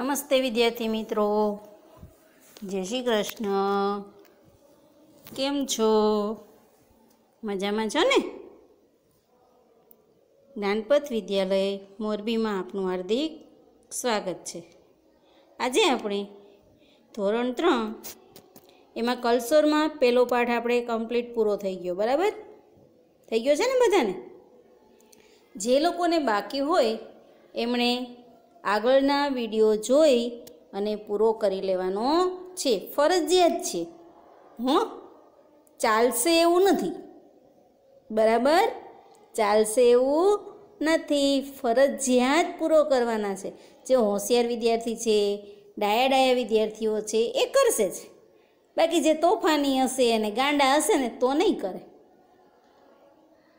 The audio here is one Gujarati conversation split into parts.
નમસ્તે વિદ્યાર્થી મિત્રો જય શ્રી કૃષ્ણ કેમ છો મજામાં છો ને જ્ઞાનપથ વિદ્યાલય મોરબીમાં આપનું હાર્દિક સ્વાગત છે આજે આપણે ધોરણ ત્રણ એમાં કલ્સરમાં પહેલો પાઠ આપણે કમ્પ્લીટ પૂરો થઈ ગયો બરાબર થઈ ગયો છે ને બધાને જે લોકોને બાકી હોય એમણે આગળના વિડીયો જોઈ અને પૂરો કરી લેવાનો છે ફરજિયાત છે હં ચાલશે એવું નથી બરાબર ચાલશે એવું નથી ફરજિયાત પૂરો કરવાના છે જે હોશિયાર વિદ્યાર્થી છે ડાયા ડાયા વિદ્યાર્થીઓ છે એ કરશે જ બાકી જે તોફાની હશે અને ગાંડા હશે ને તો નહીં કરે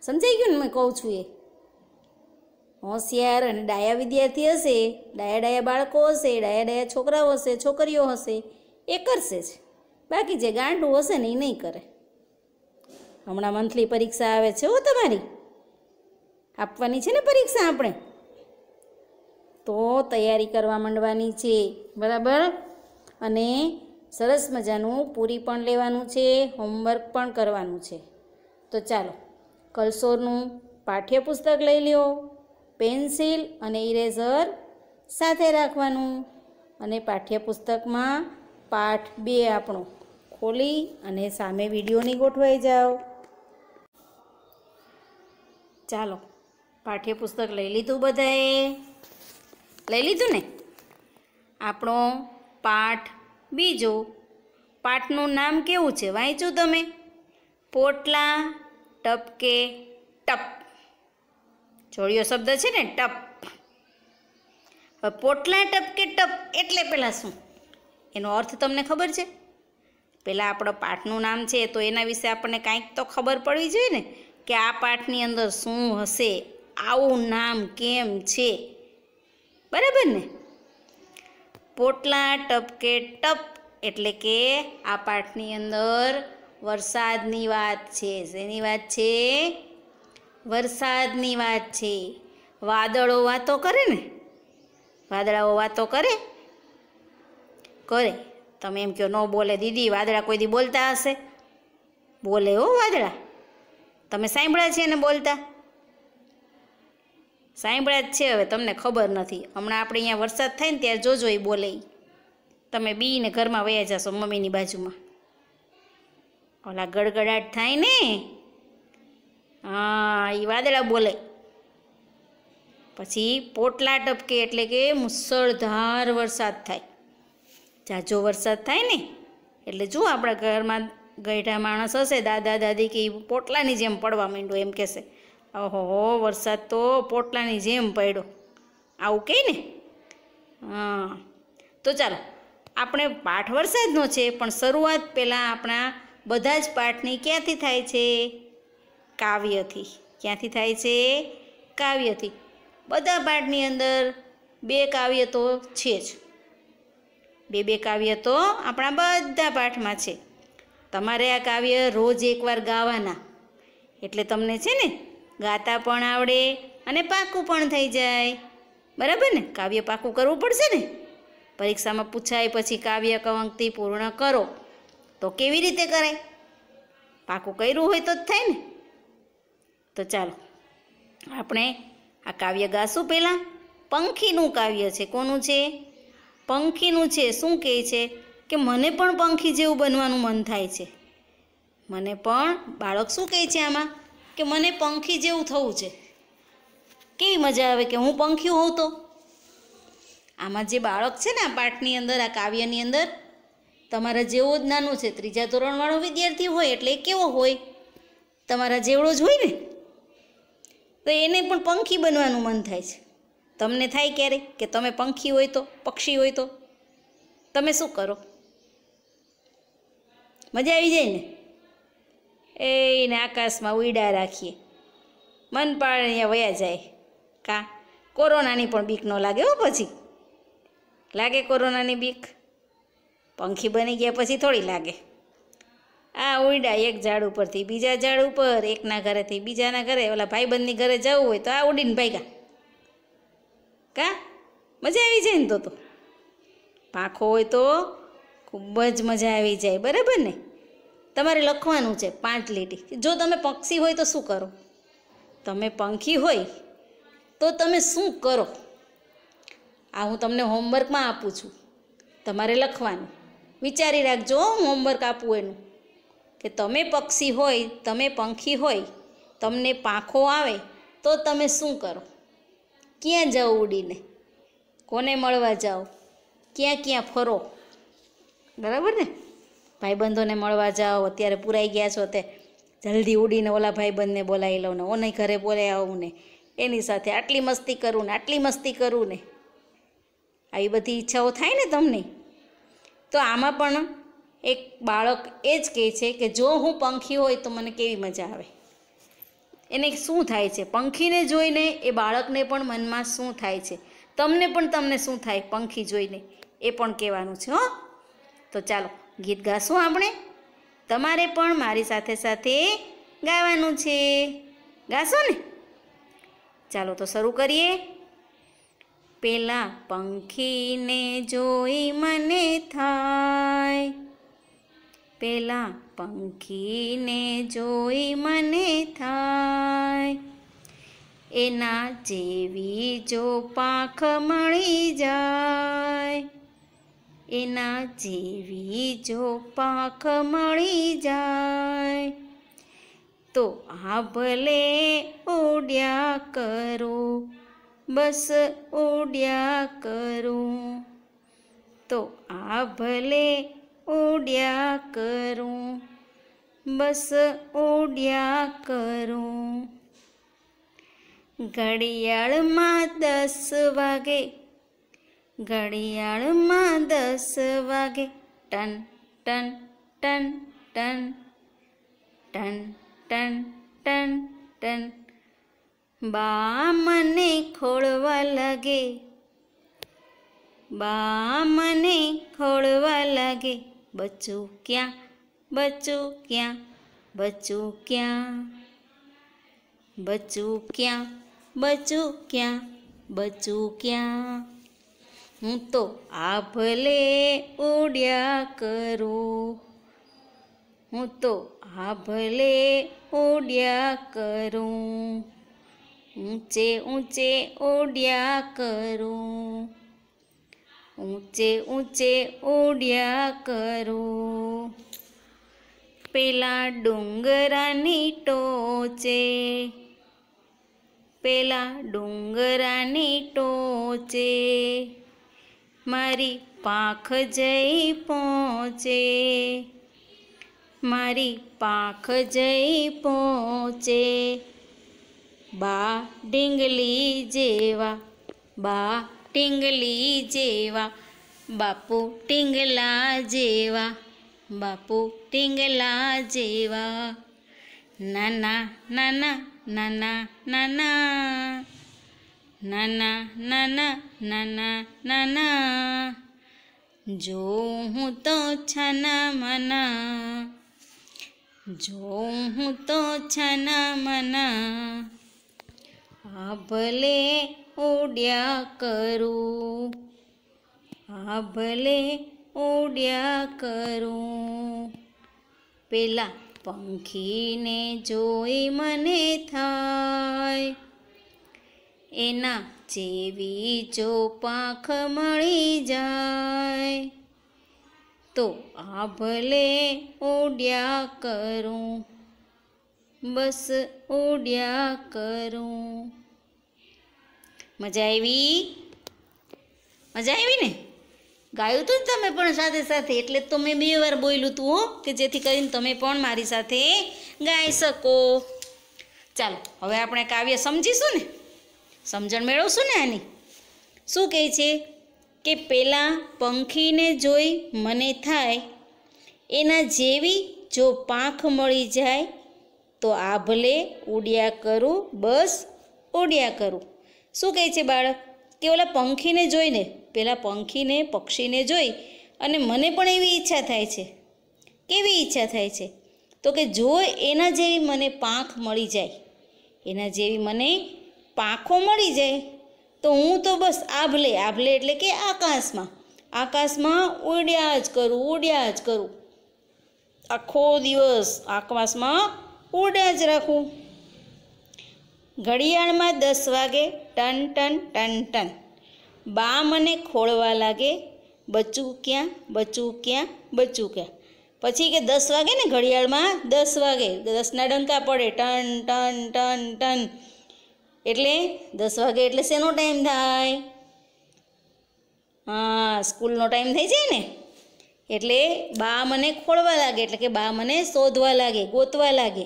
સમજાઈ ગયું ને મેં કહું છું એ હોશિયાર અને ડાયા વિદ્યાર્થી હશે ડાયા ડાયા બાળકો હશે ડાયા ડાયા છોકરાઓ હશે છોકરીઓ હશે એ કરશે જ બાકી જે ગાંડું હશે ને એ નહીં કરે હમણાં મંથલી પરીક્ષા આવે છે હો તમારી આપવાની છે ને પરીક્ષા આપણે તો તૈયારી કરવા માંડવાની છે બરાબર અને સરસ મજાનું પૂરી પણ લેવાનું છે હોમવર્ક પણ કરવાનું છે તો ચાલો કલસોરનું પાઠ્યપુસ્તક લઈ લ્યો પેન્સિલ અને ઇરેઝર સાથે રાખવાનું અને પાઠ્યપુસ્તકમાં પાઠ બે આપણો ખોલી અને સામે વિડીયોની ગોઠવાઈ જાઓ ચાલો પાઠ્યપુસ્તક લઈ લીધું બધાએ લઈ લીધું ને આપણો પાઠ બીજો પાઠનું નામ કેવું છે વાંચ્યું તમે પોટલા ટપકે જોડિયો શબ્દ છે ને ટપ હવે પોટલા ટપ કે ટપ એટલે પહેલાં શું એનો અર્થ તમને ખબર છે પહેલાં આપણો પાઠનું નામ છે તો એના વિશે આપણને કાંઈક તો ખબર પડવી જોઈએ ને કે આ પાઠની અંદર શું હશે આવું નામ કેમ છે બરાબર ને પોટલા ટપ કે ટપ એટલે કે આ પાઠની અંદર વરસાદની વાત છે શેની વાત છે વરસાદની વાત છે વાદળો વાતો કરે ને વાદળાઓ વાતો કરે કરે તમે એમ કહો ન બોલે દીદી વાદળા કોઈ દી બોલતા હશે બોલે હો વાદળા તમે સાંભળ્યા છે ને બોલતા સાંભળ્યા જ છે હવે તમને ખબર નથી હમણાં આપણે અહીંયા વરસાદ થાય ને ત્યારે જોજો એ બોલે તમે બીને ઘરમાં વયા જશો મમ્મીની બાજુમાં ઓલા ગડગડાટ થાય ને હા એ વાદળા બોલે પછી પોટલા ટપકે એટલે કે મુસળધાર વરસાદ થાય જાજો વરસાદ થાય ને એટલે જો આપણા ઘરમાં ગયઢા માણસ હશે દાદા દાદી કે એ પોટલાની જેમ પડવા માંડ્યો એમ કહેશે ઓહો વરસાદ તો પોટલાની જેમ પડ્યો આવું કહે ને હા તો ચાલો આપણે પાઠ વરસાદનો છે પણ શરૂઆત પહેલાં આપણા બધા જ પાઠની ક્યાંથી થાય છે કાવ્યથી ક્યાંથી થાય છે કાવ્યથી બધા પાઠની અંદર બે કાવ્ય તો છે જ બે બે કાવ્ય તો આપણા બધા પાઠમાં છે તમારે આ કાવ્ય રોજ એકવાર ગાવાના એટલે તમને છે ને ગાતા પણ આવડે અને પાકું પણ થઈ જાય બરાબર ને કાવ્ય પાકું કરવું પડશે ને પરીક્ષામાં પૂછાય પછી કાવ્ય કવંકથી પૂર્ણ કરો તો કેવી રીતે કરાય પાકું કર્યું હોય તો જ થાય ને તો ચાલો આપણે આ કાવ્ય ગાશું પહેલાં પંખીનું કાવ્ય છે કોનું છે પંખીનું છે શું કહે છે કે મને પણ પંખી જેવું બનવાનું મન થાય છે મને પણ બાળક શું કહે છે આમાં કે મને પંખી જેવું થવું છે કેવી મજા આવે કે હું પંખી હોઉં તો આમાં જે બાળક છે ને આ પાઠની અંદર આ કાવ્યની અંદર તમારા જેવો જ નાનો છે ત્રીજા ધોરણવાળો વિદ્યાર્થી હોય એટલે કેવો હોય તમારા જેવડો જ હોય ને તો એને પણ પંખી બનવાનું મન થાય છે તમને થાય ક્યારે કે તમે પંખી હોય તો પક્ષી હોય તો તમે શું કરો મજા આવી જાય ને એને આકાશમાં ઉડા રાખીએ મન પાડે અહીંયા વયા જાય કા કોરોનાની પણ બીક ન લાગે હો પછી લાગે કોરોનાની બીક પંખી બની ગયા પછી થોડી લાગે આ ઉડ્યા એક ઝાડ ઉપરથી બીજા ઝાડ ઉપર એકના ઘરેથી બીજાના ઘરે ઓલા ભાઈબંધની ઘરે જવું હોય તો આ ઉડીને ભાગ્યા કા મજા આવી જાય ને તો તો પાંખો હોય તો ખૂબ જ મજા આવી જાય બરાબર ને તમારે લખવાનું છે પાંચ લીટી જો તમે પક્ષી હોય તો શું કરો તમે પંખી હોય તો તમે શું કરો આ હું તમને હોમવર્કમાં આપું છું તમારે લખવાનું વિચારી રાખજો હોમવર્ક આપું એનું કે તમે પક્ષી હોય તમે પંખી હોય તમને પાંખો આવે તો તમે શું કરો ક્યાં જાઓ ઉડીને કોને મળવા જાઓ ક્યાં ક્યાં ફરો બરાબર ને ભાઈબંધોને મળવા જાઓ અત્યારે પુરાઈ ગયા છો તે જલ્દી ઉડીને ઓલા ભાઈબંધને બોલાવી લઉં ને ઓને ઘરે બોલાવી આવું ને એની સાથે આટલી મસ્તી કરું ને આટલી મસ્તી કરું ને આવી બધી ઈચ્છાઓ થાય ને તમને તો આમાં પણ એક બાળક એ જ કહે છે કે જો હું પંખી હોય તો મને કેવી મજા આવે એને શું થાય છે પંખીને જોઈને એ બાળકને પણ મનમાં શું થાય છે તમને પણ તમને શું થાય પંખી જોઈને એ પણ કહેવાનું છે હો તો ચાલો ગીત ગાશું આપણે તમારે પણ મારી સાથે સાથે ગાવાનું છે ગાશો ને ચાલો તો શરૂ કરીએ પેલા પંખીને જોઈ મને થાય પેલા પંખીને જોઈ મને થાય એના જેવી જો પાંખ મળી જાય એના જેવી જો પાંખ મળી જાય તો આ ભલે ઉડ્યા કરો બસ ઉડ્યા કરો તો આ ભલે ઓડ્યા કરું બસ ઓડ્યા કરું ઘડિયાળમાં દસ વાગે ઘડિયાળમાં દસ વાગે ટન ટન ટન ટન ટન ટન ટન ટન બા મને ખોળવા લાગે બા મને ખોળવા લાગે બચ્ચું ક્યાં બચ્ચું ક્યાં બચ્ચું ક્યાં બચ્ચું ક્યાં બચ્ચું ક્યાં બચ્ચું ક્યાં હું તો આભલે ભલે ઉડ્યા કરું હું તો આભલે ભલે ઉડ્યા કરું ઊંચે ઊંચે ઓડ્યા કરું ઊંચે ઊંચે ઓડ્યા કરો પેલા ડુંગરાની ટોચે પેલા ડુંગરાની ટોચે મારી પાંખ જઈ પહોંચે મારી પાંખ જઈ પહોંચે બા ડીંગલી જેવા બા ટીંગલી જેવા બાપુ ટીંગલા જેવા બાપુ ટીંગલા જેવા નાના નાના નાના નાના નાના નાના નાના નાના જો હું તો છાના મના જો હું તો છાના મના આ ભલે ઉડ્યા કરું હા ભલે ઉડ્યા કરું પેલા પંખીને જોઈ મને થાય એના જેવી જો પાંખ મળી જાય તો આ ભલે ઉડ્યા કરું બસ ઉડ્યા કરું મજા આવી મજા આવી ને ગાયું તું તમે પણ સાથે સાથે એટલે તો મેં બે વાર બોલ્યું તું હો કે જેથી કરીને તમે પણ મારી સાથે ગાઈ શકો ચાલો હવે આપણે કાવ્ય સમજીશું ને સમજણ મેળવશું ને આની શું કહે છે કે પેલા પંખીને જોઈ મને થાય એના જેવી જો પાંખ મળી જાય તો આભલે ભલે ઉડ્યા કરું બસ ઉડ્યા કરું શું કહે છે બાળક કે ઓલા પંખીને જોઈને પેલા પંખીને પક્ષીને જોઈ અને મને પણ એવી ઈચ્છા થાય છે કેવી ઈચ્છા થાય છે તો કે જો એના જેવી મને પાંખ મળી જાય એના જેવી મને પાંખો મળી જાય તો હું તો બસ આભલે આભલે એટલે કે આકાશમાં આકાશમાં ઉડ્યા જ કરું ઉડ્યા જ કરું આખો દિવસ આકાશમાં ઉડ્યા જ રાખું ઘડિયાળમાં દસ વાગે ટન ટન ટન ટન બા મને ખોળવા લાગે બચું ક્યાં બચું ક્યાં બચું ક્યાં પછી કે દસ વાગે ને ઘડિયાળમાં દસ વાગે દસના ડંકા પડે ટન ટન ટન ટન એટલે દસ વાગે એટલે શેનો ટાઈમ થાય હા સ્કૂલનો ટાઈમ થઈ જાય ને એટલે બા મને ખોળવા લાગે એટલે કે બા મને શોધવા લાગે ગોતવા લાગે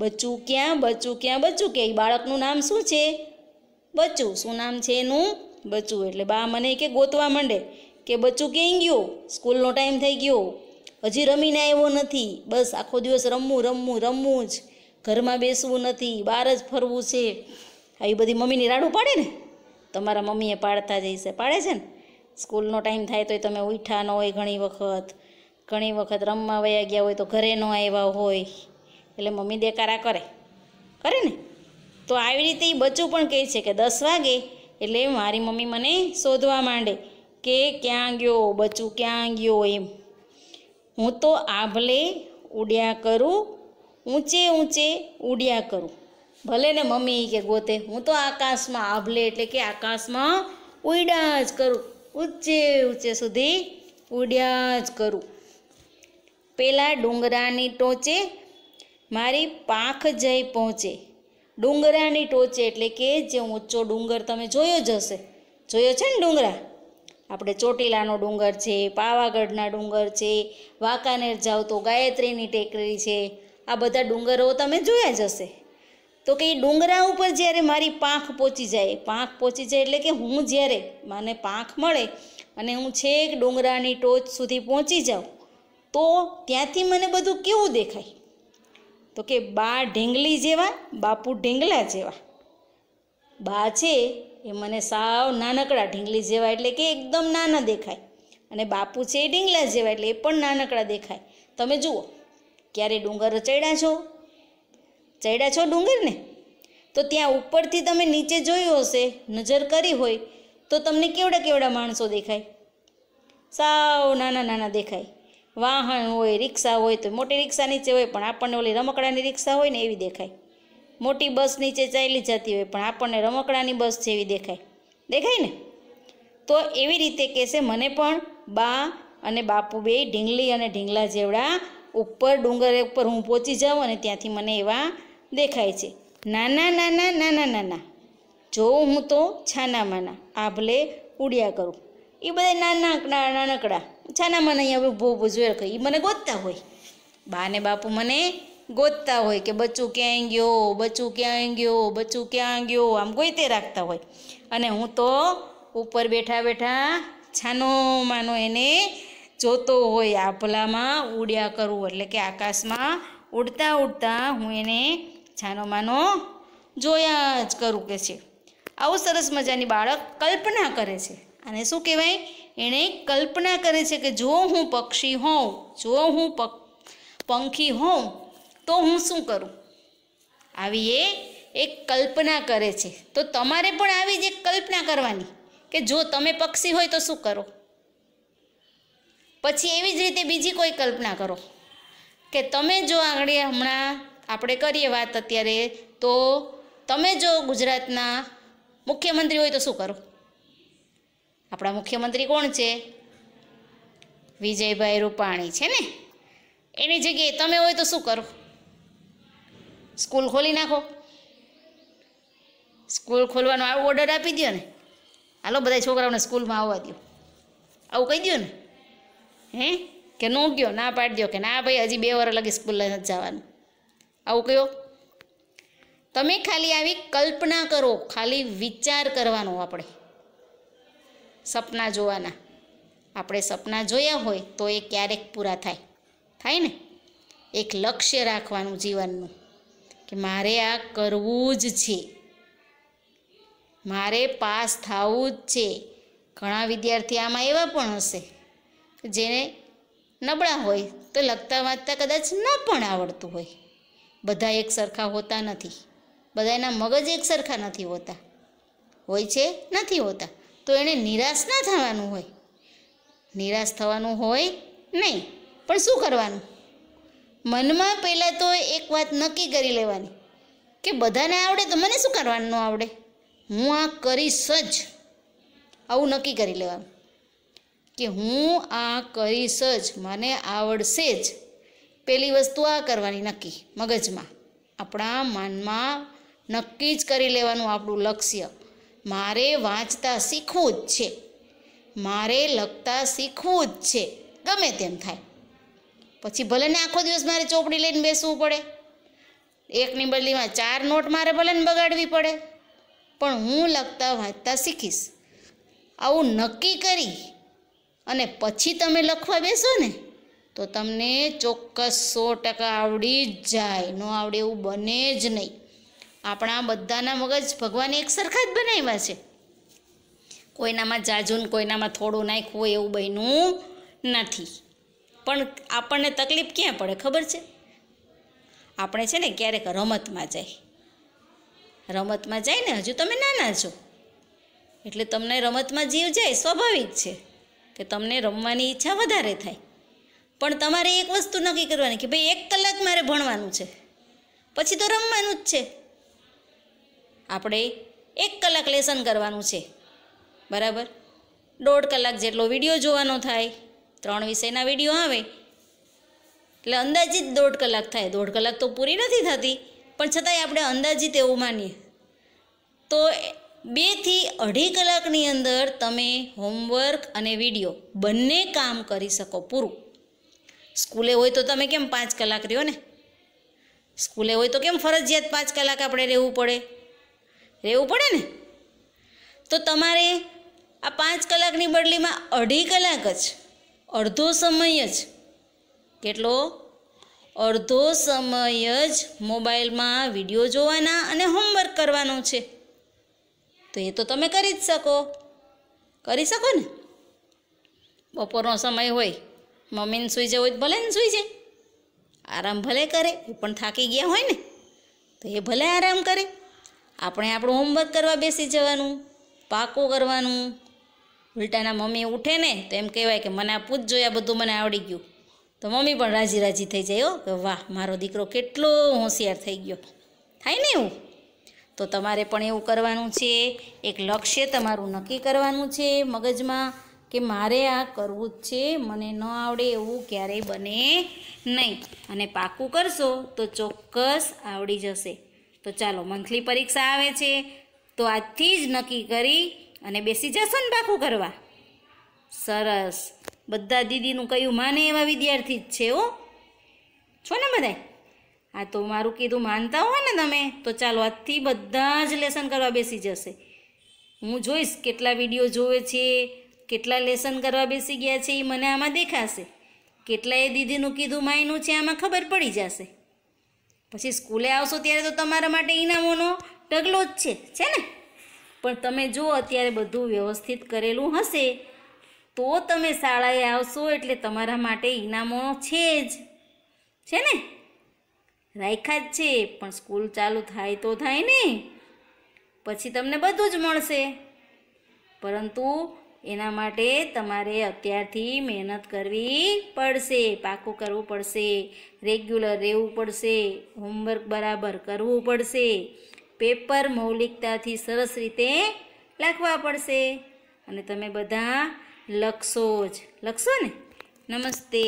બચું ક્યાં બચું ક્યાં બચ્ચું કે બાળકનું નામ શું છે બચું શું નામ છે એનું બચું એટલે બા મને કે ગોતવા માંડે કે બચ્ચું ક્યાંય ગયો સ્કૂલનો ટાઈમ થઈ ગયો હજી રમીને આવ્યો નથી બસ આખો દિવસ રમવું રમવું રમવું જ ઘરમાં બેસવું નથી બહાર જ ફરવું છે આવી બધી મમ્મીની રાડું પાડે ને તમારા મમ્મીએ પાડતા જ હશે પાડે છે ને સ્કૂલનો ટાઈમ થાય તોય તમે ઉઠા ન હોય ઘણી વખત ઘણી વખત રમવા વયા ગયા હોય તો ઘરે ન આવ્યા હોય એટલે મમ્મી દેકારા કરે કરે ને તો આવી રીતે એ બચ્ચું પણ કહે છે કે દસ વાગે એટલે મારી મમ્મી મને શોધવા માંડે કે ક્યાં ગયો બચ્ચું ક્યાં ગયો એમ હું તો આભલે ઉડ્યા કરું ઊંચે ઊંચે ઉડ્યા કરું ભલે ને મમ્મી કે ગોતે હું તો આકાશમાં આભલે એટલે કે આકાશમાં ઉડ્યા જ કરું ઊંચે ઊંચે સુધી ઉડ્યા જ કરું પેલા ડુંગરાની ટોચે મારી પાંખ જઈ પહોંચે ડુંગરાની ટોચે એટલે કે જે ઊંચો ડુંગર તમે જોયો જ હશે જોયો છે ને ડુંગરા આપણે ચોટીલાનો ડુંગર છે પાવાગઢના ડુંગર છે વાંકાનેર જાઓ તો ગાયત્રીની ટેકરી છે આ બધા ડુંગરો તમે જોયા જ હશે તો કે એ ડુંગરા ઉપર જ્યારે મારી પાંખ પહોંચી જાય પાંખ પહોંચી જાય એટલે કે હું જ્યારે મને પાંખ મળે અને હું છેક ડુંગરાની ટોચ સુધી પહોંચી જાઉં તો ત્યાંથી મને બધું કેવું દેખાય તો કે બા ઢીંગલી જેવા બાપુ ઢીંગલા જેવા બા છે એ મને સાવ નાનકડા ઢીંગલી જેવા એટલે કે એકદમ નાના દેખાય અને બાપુ છે એ ઢીંગલા જેવા એટલે એ પણ નાનકડા દેખાય તમે જુઓ ક્યારે ડુંગર ચડ્યા છો ચડ્યા છો ડુંગરને તો ત્યાં ઉપરથી તમે નીચે જોયું હશે નજર કરી હોય તો તમને કેવડા કેવડા માણસો દેખાય સાવ નાના નાના દેખાય વાહન હોય રિક્ષા હોય તો મોટી રિક્ષા નીચે હોય પણ આપણને ઓલી રમકડાની રિક્ષા હોય ને એવી દેખાય મોટી બસ નીચે ચાલી જતી હોય પણ આપણને રમકડાની બસ જેવી દેખાય દેખાય ને તો એવી રીતે કહેશે મને પણ બા અને બાપુ બે ઢીંગલી અને ઢીંગલા જેવડા ઉપર ડુંગર ઉપર હું પહોંચી જાઉં અને ત્યાંથી મને એવા દેખાય છે નાના નાના નાના નાના જોઉં હું તો છાનામાના આભલે ઉડ્યા કરું એ બધા નાના નાનકડા છાના મને અહીંયા ઊભો ઊભો જોયો કે એ મને ગોતતા હોય બાને બાપુ મને ગોતતા હોય કે બચ્ચું ક્યાં ગયો બચ્ચું ક્યાં ગયો બચ્ચું ક્યાં ગયો આમ ગોઈતે રાખતા હોય અને હું તો ઉપર બેઠા બેઠા છાનો માનો એને જોતો હોય આપલામાં ઉડ્યા કરું એટલે કે આકાશમાં ઉડતા ઉડતા હું એને છાનો માનો જોયા જ કરું કે છે આવું સરસ મજાની બાળક કલ્પના કરે છે અને શું કહેવાય એણે કલ્પના કરે છે કે જો હું પક્ષી હોઉં જો હું પંખી હોઉં તો હું શું કરું આવી એ એક કલ્પના કરે છે તો તમારે પણ આવી જ એક કલ્પના કરવાની કે જો તમે પક્ષી હોય તો શું કરો પછી એવી જ રીતે બીજી કોઈ કલ્પના કરો કે તમે જો આગળ હમણાં આપણે કરીએ વાત અત્યારે તો તમે જો ગુજરાતના મુખ્યમંત્રી હોય તો શું કરો આપણા મુખ્યમંત્રી કોણ છે વિજયભાઈ રૂપાણી છે ને એની જગ્યાએ તમે હોય તો શું કરો સ્કૂલ ખોલી નાખો સ્કૂલ ખોલવાનો આવો ઓર્ડર આપી દો ને હાલો બધા છોકરાઓને સ્કૂલમાં આવવા દો આવું કહી દો ને હે કે નો ગયો ના પાડી દો કે ના ભાઈ હજી બે વર્ષ લગી સ્કૂલ નથી જવાનું આવું કયો તમે ખાલી આવી કલ્પના કરો ખાલી વિચાર કરવાનો આપણે સપના જોવાના આપણે સપના જોયા હોય તો એ ક્યારેક પૂરા થાય થાય ને એક લક્ષ્ય રાખવાનું જીવનનું કે મારે આ કરવું જ છે મારે પાસ થવું જ છે ઘણા વિદ્યાર્થી આમાં એવા પણ હશે જેને નબળા હોય તો લખતા વાંચતા કદાચ ન પણ આવડતું હોય બધા એક સરખા હોતા નથી બધાના મગજ એક સરખા નથી હોતા હોય છે નથી હોતા તો એણે નિરાશ ના થવાનું હોય નિરાશ થવાનું હોય નહીં પણ શું કરવાનું મનમાં પહેલાં તો એક વાત નક્કી કરી લેવાની કે બધાને આવડે તો મને શું કરવાનું આવડે હું આ કરીશ જ આવું નક્કી કરી લેવાનું કે હું આ કરીશ જ મને આવડશે જ પહેલી વસ્તુ આ કરવાની નક્કી મગજમાં આપણા મનમાં નક્કી જ કરી લેવાનું આપણું લક્ષ્ય મારે વાંચતા શીખવું જ છે મારે લખતા શીખવું જ છે ગમે તેમ થાય પછી ભલે ને આખો દિવસ મારે ચોપડી લઈને બેસવું પડે એકની બદલીમાં ચાર નોટ મારે ભલે ને બગાડવી પડે પણ હું લખતા વાંચતા શીખીશ આવું નક્કી કરી અને પછી તમે લખવા બેસો ને તો તમને ચોક્કસ સો ટકા આવડી જ જાય ન આવડે એવું બને જ નહીં આપણા બધાના મગજ ભગવાને એક સરખા જ બનાવ્યા છે કોઈનામાં જાજુન કોઈનામાં થોડું નાખ્યું હોય એવું બન્યું નથી પણ આપણને તકલીફ ક્યાં પડે ખબર છે આપણે છે ને ક્યારેક રમતમાં જાય રમતમાં જાય ને હજુ તમે નાના છો એટલે તમને રમતમાં જીવ જાય સ્વાભાવિક છે કે તમને રમવાની ઈચ્છા વધારે થાય પણ તમારે એક વસ્તુ નક્કી કરવાની કે ભાઈ એક કલાક મારે ભણવાનું છે પછી તો રમવાનું જ છે આપણે એક કલાક લેસન કરવાનું છે બરાબર દોઢ કલાક જેટલો વિડીયો જોવાનો થાય ત્રણ વિષયના વિડીયો આવે એટલે અંદાજિત દોઢ કલાક થાય દોઢ કલાક તો પૂરી નથી થતી પણ છતાંય આપણે અંદાજિત એવું માનીએ તો બેથી અઢી કલાકની અંદર તમે હોમવર્ક અને વિડીયો બંને કામ કરી શકો પૂરું સ્કૂલે હોય તો તમે કેમ પાંચ કલાક રહ્યો ને સ્કૂલે હોય તો કેમ ફરજિયાત પાંચ કલાક આપણે રહેવું પડે રહેવું પડે ને તો તમારે આ પાંચ કલાકની બદલીમાં અઢી કલાક જ અડધો સમય જ કેટલો અડધો સમય જ મોબાઈલમાં વિડીયો જોવાના અને હોમવર્ક કરવાનો છે તો એ તો તમે કરી જ શકો કરી શકો ને બપોરનો સમય હોય મમ્મીને સૂઈ જવું હોય ભલે ને સૂઈ જાય આરામ ભલે કરે એ પણ થાકી ગયા હોય ને તો એ ભલે આરામ કરે આપણે આપણું હોમવર્ક કરવા બેસી જવાનું પાકું કરવાનું ઉલટાના મમ્મી ઉઠે ને તો એમ કહેવાય કે મને આ પૂછ જોયા બધું મને આવડી ગયું તો મમ્મી પણ રાજી રાજી થઈ જાય હો કે વાહ મારો દીકરો કેટલો હોશિયાર થઈ ગયો થાય ને એવું તો તમારે પણ એવું કરવાનું છે એક લક્ષ્ય તમારું નક્કી કરવાનું છે મગજમાં કે મારે આ કરવું જ છે મને ન આવડે એવું ક્યારેય બને નહીં અને પાકું કરશો તો ચોક્કસ આવડી જશે તો ચાલો મંથલી પરીક્ષા આવે છે તો આજથી જ નક્કી કરી અને બેસી જશો ને પાકું કરવા સરસ બધા દીદીનું કયું માને એવા વિદ્યાર્થી જ છે હો છો ને બધા આ તો મારું કીધું માનતા હોય ને તમે તો ચાલો આજથી બધા જ લેસન કરવા બેસી જશે હું જોઈશ કેટલા વિડીયો જોવે છે કેટલા લેસન કરવા બેસી ગયા છે એ મને આમાં દેખાશે કેટલા દીદીનું કીધું માયનું છે આમાં ખબર પડી જશે પછી સ્કૂલે આવશો ત્યારે તો તમારા માટે ઇનામોનો ઢગલો જ છે છે ને પણ તમે જો અત્યારે બધું વ્યવસ્થિત કરેલું હશે તો તમે શાળાએ આવશો એટલે તમારા માટે ઇનામો છે જ છે ને રાખ્યા જ છે પણ સ્કૂલ ચાલુ થાય તો થાય ને પછી તમને બધું જ મળશે પરંતુ એના માટે તમારે અત્યારથી મહેનત કરવી પડશે પાકું કરવું પડશે રેગ્યુલર રહેવું પડશે હોમવર્ક બરાબર કરવું પડશે પેપર મૌલિકતાથી સરસ રીતે લખવા પડશે અને તમે બધા લખશો જ લખશો ને નમસ્તે